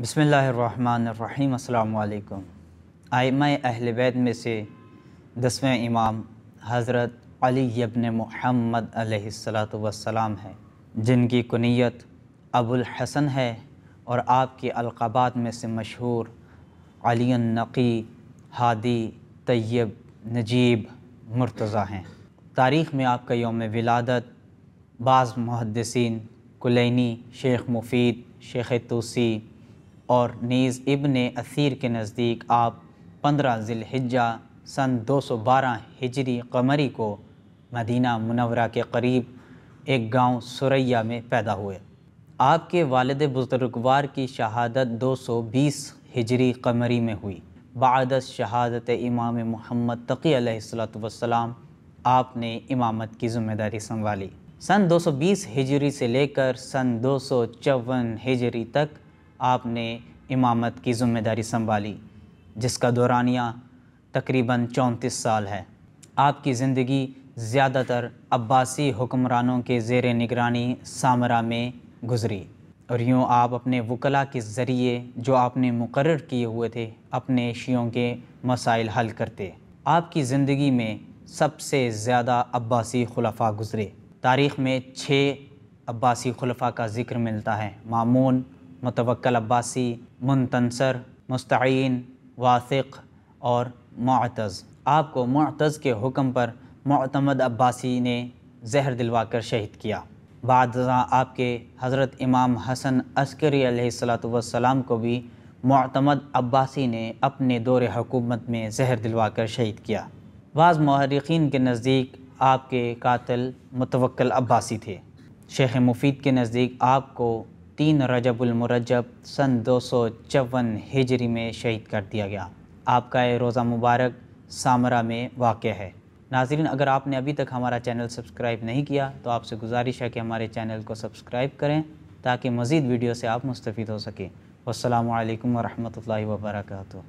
बसमीम् अल्लाम आयमा अहल वैद में से दसवें इमाम हज़रत अली यबन महमद वसलाम है जिनकी कुनीत अबुल हसन है और आपके अलक़ाबात में से मशहूर अली हादी तैयब नजीब मुर्तज़ा हैं तारीख़ में आपका योम विलादत बाज़ मुहदसिन कुलैनी शेख मुफीद शेख तूसी और नीज़ इबन असीर के नज़दीक आप पंद्रह ज़िलहिज्जा सन 212 हिजरी कमरी को मदीना मुनवरा के करीब एक गांव सुरैया में पैदा हुए आपके वालद बुज़ुर्गवार की शहादत 220 हिजरी कमरी में हुई बाद शहादत इमाम मोहम्मद तकी वसलाम आपने इमामत की जिम्मेदारी संभाली सन 220 हिजरी से लेकर सन दो हिजरी तक आपने इमामत की ज़िम्मेदारी संभाली जिसका दौरानिया तकरीबन चौंतीस साल है आपकी ज़िंदगी ज़्यादातर अब्बासी हुक्मरानों के जेर निगरानी सामरा में गुजरी और यूँ आप अपने वकला के ज़रिए जो आपने मुकर किए हुए थे अपने शियों के मसाइल हल करते आपकी ज़िंदगी में सबसे ज़्यादा अब्बासी खुलफा गुज़रे तारीख़ में छः अब्बासी खुलफा का ज़िक्र मिलता है मामून मुतवक्ल अब्बासी मुंतंसर मुस्तिन वासिक और मतज़ आपको मतज़ के हुक्म पर मतमद अब्बासी ने जहर दिलवाकर शहीद किया बाद आपके हज़रत इमाम हसन अस्करी सलाम को भी मतमद अब्बासी ने अपने दौर हुकूमत में जहर दिलवाकर शहीद किया बाज़ महरकिन के नज़दीक आपके कातिल मुतवक्ल अब्बासी थे शेख मुफीद के नज़दीक आपको तीन रजबुलमरजब सन दो सौ चौवन हिजरी में शहीद कर दिया गया आपका ये रोज़ा मुबारक सामरा में वाक़ है नाजरीन अगर आपने अभी तक हमारा चैनल सब्सक्राइब नहीं किया तो आपसे गुजारिश है कि हमारे चैनल को सब्सक्राइब करें ताकि मज़ीद वीडियो से आप मुस्तफ़ हो सकें असलकम वरहमल वर्का